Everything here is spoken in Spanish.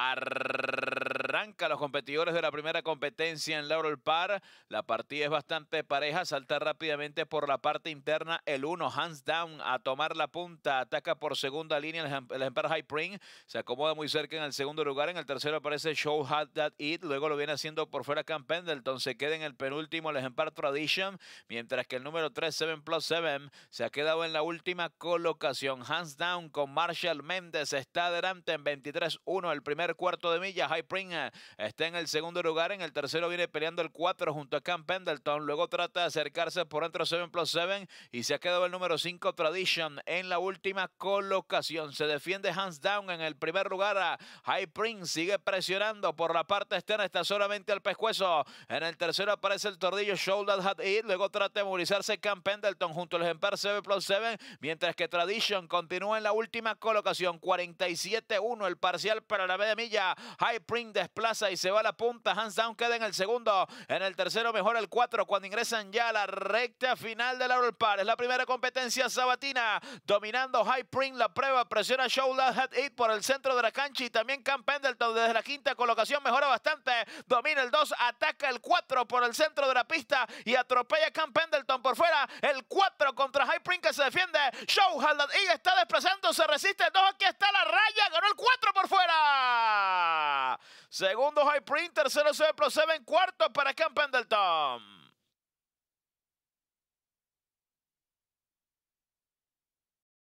Arr los competidores de la primera competencia en Laurel Park, La partida es bastante pareja, salta rápidamente por la parte interna el 1, hands down, a tomar la punta, ataca por segunda línea el em-, Empire High se acomoda muy cerca en el segundo lugar, en el tercero aparece Show hat That eat. luego lo viene haciendo por fuera Camp Pendleton, se queda en el penúltimo el Empire Tradition, mientras que el número 3, Seven Plus Seven se ha quedado en la última colocación, hands down con Marshall Méndez, está adelante en 23-1 el primer cuarto de milla, High está en el segundo lugar. En el tercero viene peleando el 4 junto a Camp Pendleton. Luego trata de acercarse por dentro 7 plus 7 y se ha quedado el número 5 Tradition en la última colocación. Se defiende hands down en el primer lugar. High Prince sigue presionando por la parte externa. Está solamente al pescuezo. En el tercero aparece el tordillo Shoulder Hat It. Luego trata de movilizarse Cam Pendleton junto al ejemplar 7 plus 7. Mientras que Tradition continúa en la última colocación. 47-1 el parcial para la media milla. High Prince desplaza y se va a la punta. Hands Down queda en el segundo. En el tercero mejora el 4 cuando ingresan ya a la recta final del Laurel Park. Es la primera competencia sabatina. Dominando High Print la prueba. Presiona Show Hat 8 por el centro de la cancha y también Cam Pendleton desde la quinta colocación mejora bastante. Domina el 2, ataca el 4 por el centro de la pista y atropella a Pendleton por fuera. El 4 contra High Print que se defiende. Show Last está desplazando, se resiste el 2. Aquí está la raya, ganó el 4. Segundo High Print, tercero se Pro 7, cuarto para Camp Pendleton.